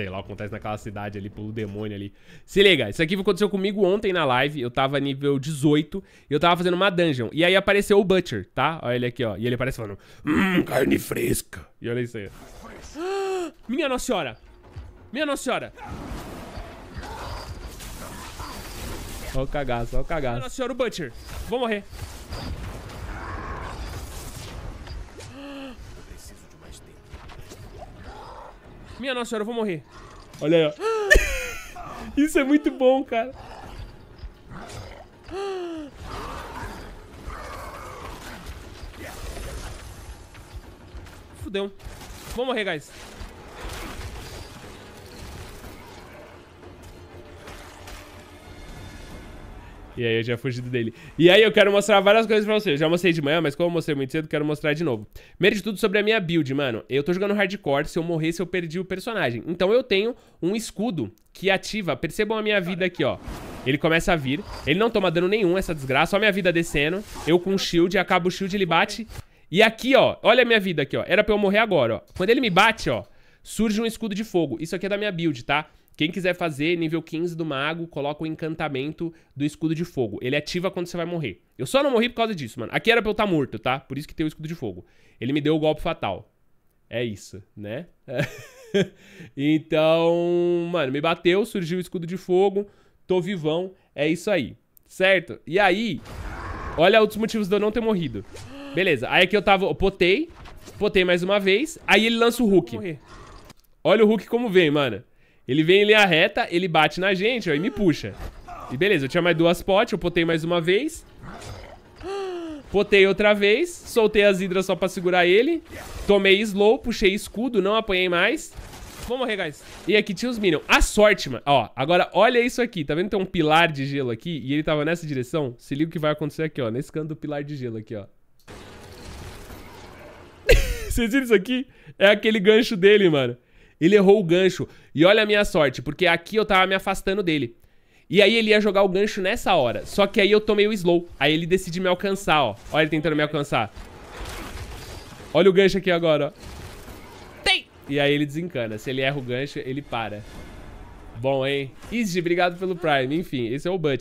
sei lá, acontece naquela cidade ali pelo demônio ali. Se liga, isso aqui aconteceu comigo ontem na live, eu tava nível 18 e eu tava fazendo uma dungeon. E aí apareceu o Butcher, tá? Olha ele aqui, ó. E ele aparece falando, hum, carne fresca. E olha isso aí. Minha Nossa Senhora! Minha Nossa Senhora! Olha o cagaço, olha o cagaço. Minha Nossa Senhora, o Butcher. Vou morrer. Minha nossa senhora, eu vou morrer. Olha aí, ó. Isso é muito bom, cara. Fudeu. Vou morrer, guys. E aí eu tinha fugido dele. E aí eu quero mostrar várias coisas pra vocês. Já mostrei de manhã, mas como eu mostrei muito cedo, quero mostrar de novo. Primeiro de tudo sobre a minha build, mano. Eu tô jogando hardcore, se eu morresse eu perdi o personagem. Então eu tenho um escudo que ativa, percebam a minha vida aqui, ó. Ele começa a vir, ele não toma dano nenhum, essa desgraça, só minha vida descendo. Eu com shield, acabo o shield, ele bate. E aqui, ó, olha a minha vida aqui, ó. Era pra eu morrer agora, ó. Quando ele me bate, ó, surge um escudo de fogo. Isso aqui é da minha build, tá? Quem quiser fazer nível 15 do mago, coloca o encantamento do escudo de fogo. Ele ativa quando você vai morrer. Eu só não morri por causa disso, mano. Aqui era pra eu estar tá morto, tá? Por isso que tem o escudo de fogo. Ele me deu o golpe fatal. É isso, né? então, mano, me bateu, surgiu o escudo de fogo, tô vivão, é isso aí, certo? E aí, olha outros motivos de eu não ter morrido. Beleza, aí aqui eu tava, eu potei, potei mais uma vez, aí ele lança o Hulk. Olha o Hulk como vem, mano. Ele vem em linha reta, ele bate na gente, ó, e me puxa. E beleza, eu tinha mais duas potes, eu potei mais uma vez. Potei outra vez, soltei as hidras só pra segurar ele. Tomei slow, puxei escudo, não apanhei mais. Vamos morrer, guys. E aqui tinha os minions. A sorte, mano. Ó, agora olha isso aqui. Tá vendo tem um pilar de gelo aqui? E ele tava nessa direção? Se liga o que vai acontecer aqui, ó. Nesse canto do pilar de gelo aqui, ó. Vocês viram isso aqui? É aquele gancho dele, mano. Ele errou o gancho. E olha a minha sorte, porque aqui eu tava me afastando dele. E aí ele ia jogar o gancho nessa hora. Só que aí eu tomei o slow. Aí ele decide me alcançar, ó. Olha ele tentando me alcançar. Olha o gancho aqui agora, ó. Tem! E aí ele desencana. Se ele erra o gancho, ele para. Bom, hein? Izzy, obrigado pelo Prime. Enfim, esse é o Butch.